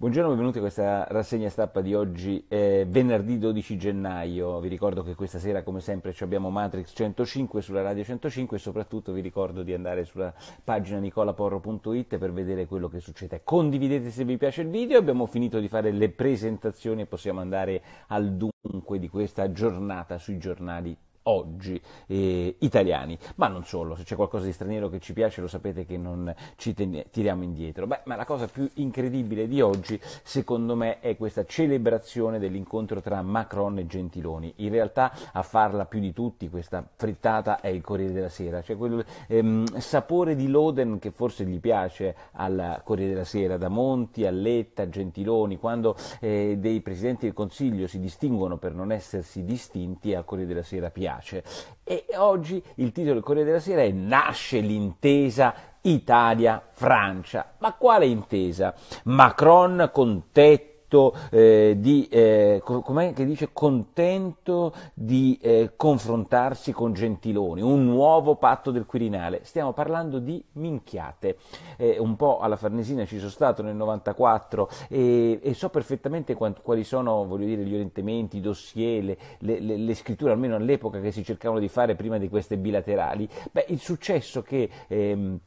Buongiorno, benvenuti a questa rassegna stampa di oggi, eh, venerdì 12 gennaio. Vi ricordo che questa sera, come sempre, abbiamo Matrix 105 sulla radio 105 e soprattutto vi ricordo di andare sulla pagina nicolaporro.it per vedere quello che succede. Condividete se vi piace il video, abbiamo finito di fare le presentazioni e possiamo andare al dunque di questa giornata sui giornali oggi eh, italiani. Ma non solo, se c'è qualcosa di straniero che ci piace lo sapete che non ci ten- tiriamo indietro. Beh, ma la cosa più incredibile di oggi, secondo me, è questa celebrazione dell'incontro tra Macron e Gentiloni. In realtà a farla più di tutti questa frittata è il Corriere della Sera, cioè quel ehm, sapore di Loden che forse gli piace al Corriere della Sera, da Monti a Letta, Gentiloni, quando eh, dei presidenti del Consiglio si distinguono per non essersi distinti al Corriere della Sera piace efficace. E oggi il titolo del Corriere della Sera è Nasce l'intesa Italia-Francia. Ma quale intesa? Macron con tetto detto eh, di, eh, com'è che dice, contento di eh, confrontarsi con Gentiloni, un nuovo patto del Quirinale. Stiamo parlando di minchiate. Eh, un po' alla Farnesina ci sono stato nel 94 e, e so perfettamente quali sono dire, gli orientamenti, i dossier, le, le, le, le, scritture, almeno all'epoca che si cercavano di fare prima di queste bilaterali. Beh, il successo che... Ehm,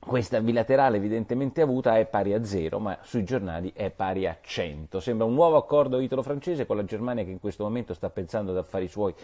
questa bilaterale evidentemente avuta è pari a zero, ma sui giornali è pari a 100. Sembra un nuovo accordo italo-francese con la Germania che in questo momento sta pensando ad affari suoi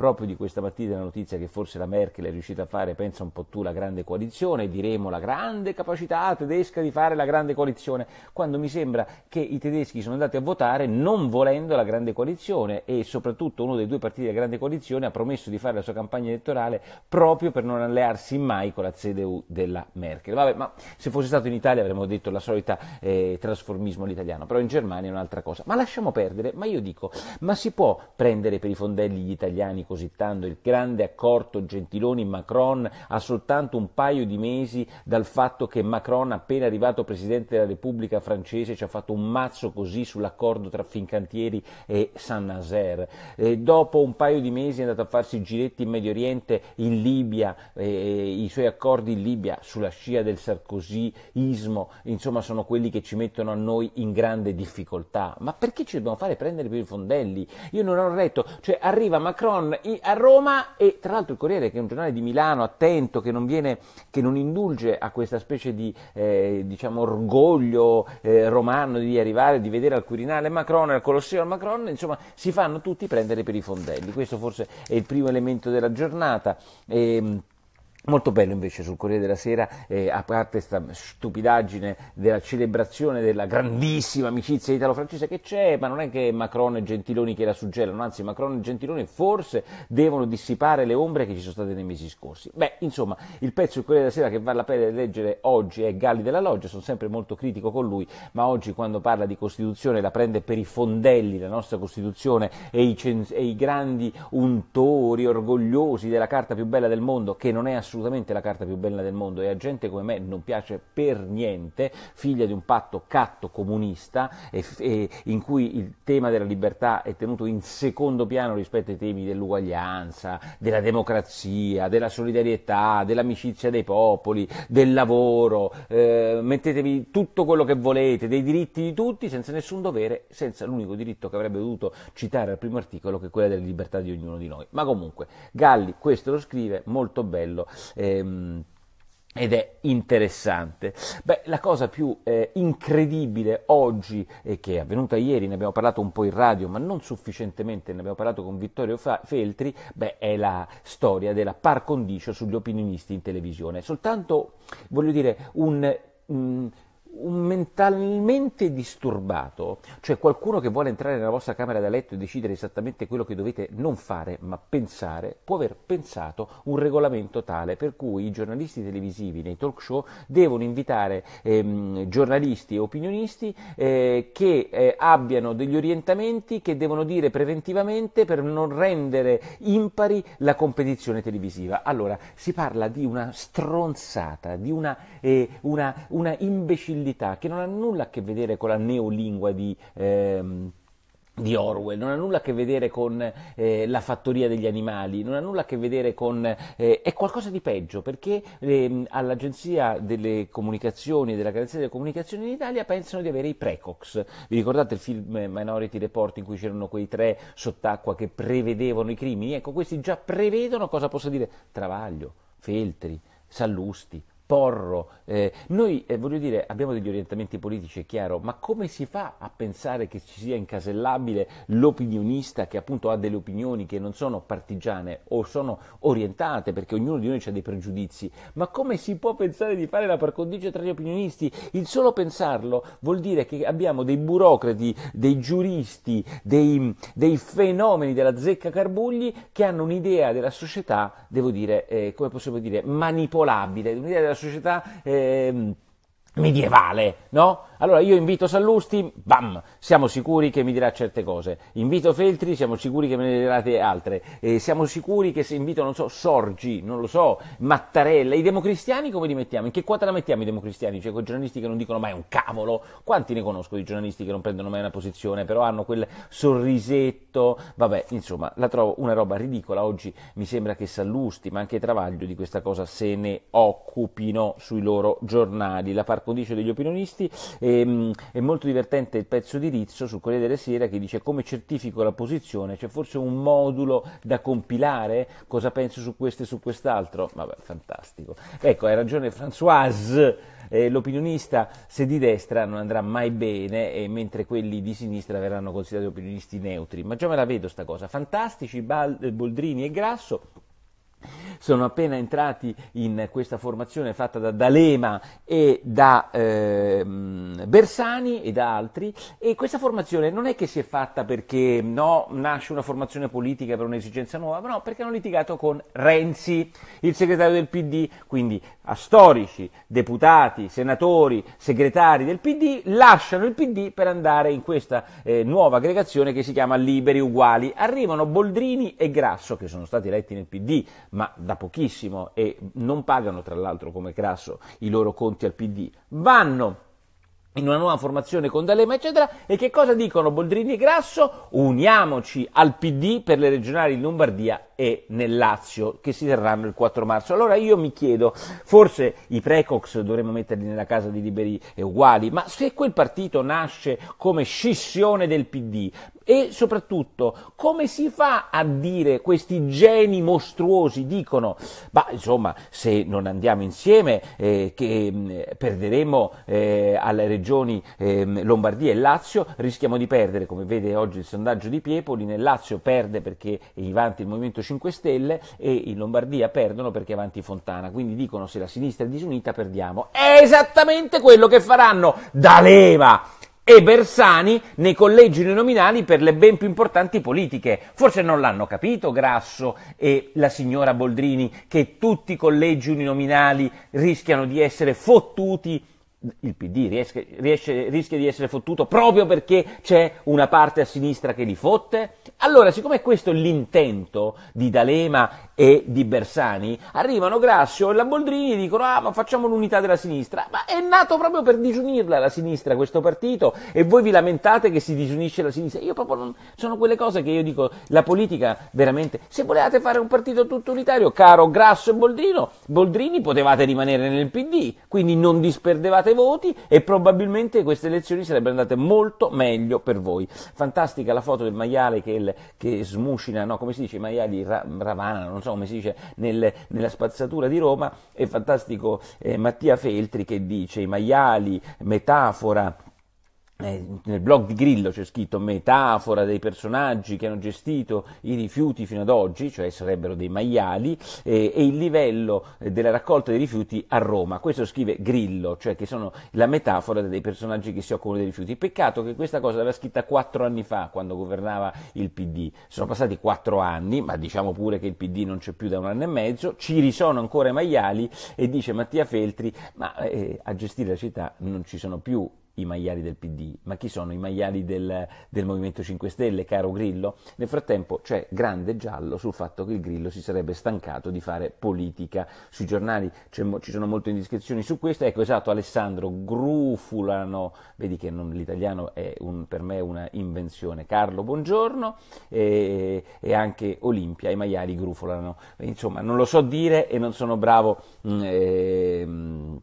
proprio di questa mattina la notizia che forse la Merkel è riuscita a fare, pensa un po' tu, la grande coalizione, diremo la grande capacità tedesca di fare la grande coalizione, quando mi sembra che i tedeschi sono andati a votare non volendo la grande coalizione e soprattutto uno dei due partiti della grande coalizione ha promesso di fare la sua campagna elettorale proprio per non allearsi mai con la CDU della Merkel. Vabbè, ma se fosse stato in Italia avremmo detto la solita eh, trasformismo all'italiano, però in Germania è un'altra cosa. Ma lasciamo perdere, ma io dico, ma si può prendere per i fondelli gli italiani depositando il grande accordo Gentiloni-Macron a soltanto un paio di mesi dal fatto che Macron, appena arrivato Presidente della Repubblica francese, ci ha fatto un mazzo così sull'accordo tra Fincantieri e Saint-Nazaire. E dopo un paio di mesi è andato a farsi giretti in Medio Oriente, in Libia, i suoi accordi in Libia sulla scia del Sarkozyismo, insomma sono quelli che ci mettono a noi in grande difficoltà. Ma perché ci dobbiamo fare prendere più i fondelli? Io non ho retto, cioè arriva Macron a Roma e tra l'altro il Corriere che è un giornale di Milano attento che non, viene, che non indulge a questa specie di eh, diciamo, orgoglio eh, romano di arrivare, di vedere al Quirinale Macron, al Colosseo Macron, insomma si fanno tutti prendere per i fondelli, questo forse è il primo elemento della giornata. E, ehm, Molto bello invece sul Corriere della Sera, eh, a parte questa stupidaggine della celebrazione della grandissima amicizia italo-francese che c'è, ma non è che Macron e Gentiloni che la suggellano, anzi Macron e Gentiloni forse devono dissipare le ombre che ci sono state nei mesi scorsi. Beh, insomma, il pezzo del Corriere della Sera che vale la pena leggere oggi è Galli della Loggia, sono sempre molto critico con lui, ma oggi quando parla di Costituzione la prende per i fondelli, la nostra Costituzione e i, cens- e i grandi untori orgogliosi della carta più bella del mondo, che non è assolutamente assolutamente la carta più bella del mondo e a gente come me non piace per niente, figlia di un patto catto comunista e, e in cui il tema della libertà è tenuto in secondo piano rispetto ai temi dell'uguaglianza, della democrazia, della solidarietà, dell'amicizia dei popoli, del lavoro, eh, mettetevi tutto quello che volete, dei diritti di tutti senza nessun dovere, senza l'unico diritto che avrebbe dovuto citare al primo articolo che è quello della libertà di ognuno di noi. Ma comunque, Galli questo lo scrive, molto bello, Ehm, ed è interessante. Beh, la cosa più eh, incredibile oggi e che è avvenuta ieri, ne abbiamo parlato un po' in radio, ma non sufficientemente, ne abbiamo parlato con Vittorio Fa- Feltri, beh, è la storia della par condicio sugli opinionisti in televisione. Soltanto, voglio dire, un... un un mentalmente disturbato, cioè qualcuno che vuole entrare nella vostra camera da letto e decidere esattamente quello che dovete non fare, ma pensare, può aver pensato un regolamento tale per cui i giornalisti televisivi nei talk show devono invitare ehm, giornalisti e opinionisti eh, che eh, abbiano degli orientamenti che devono dire preventivamente per non rendere impari la competizione televisiva. Allora, si parla di una stronzata, di una, eh, una, una imbecillità sensibilità che non ha nulla a che vedere con la neolingua di... Ehm, di Orwell, non ha nulla a che vedere con eh, la fattoria degli animali, non ha nulla a che vedere con... Eh, è qualcosa di peggio perché eh, all'Agenzia delle Comunicazioni, e della Garanzia delle Comunicazioni in Italia pensano di avere i precox. Vi ricordate il film eh, Minority Report in cui c'erano quei tre sott'acqua che prevedevano i crimini? Ecco, questi già prevedono cosa possa dire Travaglio, Feltri, Sallusti, Porro. Eh, noi, eh, voglio dire, abbiamo degli orientamenti politici, è chiaro, ma come si fa a pensare che ci sia incasellabile l'opinionista che appunto ha delle opinioni che non sono partigiane o sono orientate, perché ognuno di noi ha dei pregiudizi, ma come si può pensare di fare la parcondice tra gli opinionisti? Il solo pensarlo vuol dire che abbiamo dei burocrati, dei giuristi, dei, dei fenomeni della zecca Carbugli che hanno un'idea della società, devo dire, eh, come possiamo dire, manipolabile, un'idea della società... Eh, medievale, no? Allora io invito Sallusti, bam, siamo sicuri che mi dirà certe cose. Invito Feltri, siamo sicuri che me ne dirà altre. Eh, siamo sicuri che se invito, non so, Sorgi, non lo so, Mattarella, i democristiani come li mettiamo? In che la mettiamo i democristiani? Cioè quei giornalisti che non dicono mai un cavolo? Quanti ne conosco di giornalisti che non prendono mai una posizione, però hanno quel sorrisetto? Vabbè, insomma, la trovo una roba ridicola. Oggi mi sembra che Sallusti, ma anche Travaglio di questa cosa se ne occupino sui loro giornali. La part- Scarpo dice degli opinionisti, e, ehm, è molto divertente il pezzo di Rizzo sul Corriere della Sera che dice come certifico la posizione, c'è forse un modulo da compilare, cosa penso su questo e su quest'altro, vabbè fantastico. Ecco, hai ragione Françoise. Eh, l'opinionista se di destra non andrà mai bene, eh, mentre quelli di sinistra verranno considerati opinionisti neutri. Ma già me la vedo sta cosa. Fantastici, Bal- Boldrini e Grasso sono appena entrati in questa formazione fatta da D'Alema e da eh, Bersani e da altri e questa formazione non è che si è fatta perché no, nasce una formazione politica per un'esigenza nuova, ma no, perché hanno litigato con Renzi, il segretario del PD, quindi a storici, deputati, senatori, segretari del PD lasciano il PD per andare in questa eh, nuova aggregazione che si chiama Liberi Uguali. Arrivano Boldrini e Grasso che sono stati eletti nel PD ma da pochissimo e non pagano tra l'altro come Crasso i loro conti al PD, vanno in una nuova formazione con D'Alema, eccetera. E che cosa dicono Boldrini e Grasso? Uniamoci al PD per le regionali in Lombardia e nel Lazio che si terranno il 4 marzo. Allora io mi chiedo, forse i precox dovremmo metterli nella casa di liberi e uguali, ma se quel partito nasce come scissione del PD e soprattutto come si fa a dire questi geni mostruosi dicono, ma insomma se non andiamo insieme eh, che mm, perderemo eh, alle regioni eh, Lombardia e Lazio, rischiamo di perdere, come vede oggi il sondaggio di Piepoli, nel Lazio perde perché i vanti il Movimento 5 5 Stelle e in Lombardia perdono perché avanti Fontana. Quindi dicono se la sinistra è disunita perdiamo. È esattamente quello che faranno D'Alema e Bersani nei collegi uninominali per le ben più importanti politiche. Forse non l'hanno capito Grasso e la signora Boldrini che tutti i collegi uninominali rischiano di essere fottuti il PD riesce, riesce, rischia di essere fottuto proprio perché c'è una parte a sinistra che li fotte? Allora, siccome questo è l'intento di D'Alema e di Bersani, arrivano Grassio e la Boldrini e dicono ah ma facciamo l'unità della sinistra, ma è nato proprio per disunirla la sinistra questo partito e voi vi lamentate che si disunisce la sinistra, io proprio non, sono quelle cose che io dico, la politica veramente, se volevate fare un partito tutto unitario, caro Grasso e Boldrino, Boldrini potevate rimanere nel PD, quindi non disperdevate state voti e probabilmente queste elezioni sarebbero andate molto meglio per voi. Fantastica la foto del maiale che, il, che smuscina, no, come si dice, i maiali ra, ravana, non so come si dice, nel, nella spazzatura di Roma, e fantastico eh, Mattia Feltri che dice i maiali, metafora, eh, nel blog di Grillo c'è scritto metafora dei personaggi che hanno gestito i rifiuti fino ad oggi, cioè sarebbero dei maiali, eh, e il livello eh, della raccolta dei rifiuti a Roma. Questo scrive Grillo, cioè che sono la metafora dei personaggi che si occupano dei rifiuti. Peccato che questa cosa l'aveva scritta quattro anni fa, quando governava il PD. Sono passati quattro anni, ma diciamo pure che il PD non c'è più da un anno e mezzo, ci risono ancora i maiali e dice Mattia Feltri, ma eh, a gestire la città non ci sono più i maiali del PD, ma chi sono i maiali del, del Movimento 5 Stelle, caro Grillo? Nel frattempo c'è grande giallo sul fatto che il Grillo si sarebbe stancato di fare politica. Sui giornali ci sono molte indiscrezioni su questo. Ecco, esatto, Alessandro Grufulano, vedi che non, l'italiano è un, per me una invenzione. Carlo, buongiorno, e, e, anche Olimpia, i maiali grufulano. Insomma, non lo so dire e non sono bravo. Mh, mm, eh,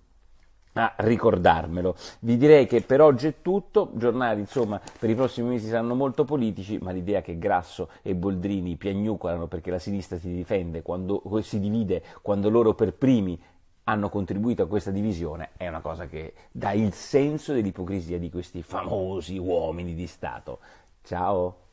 a ricordarmelo. Vi direi che per oggi è tutto, giornali insomma per i prossimi mesi saranno molto politici, ma l'idea che Grasso e Boldrini piagnucolano perché la sinistra si difende quando si divide, quando loro per primi hanno contribuito a questa divisione, è una cosa che dà il senso dell'ipocrisia di questi famosi uomini di Stato. Ciao!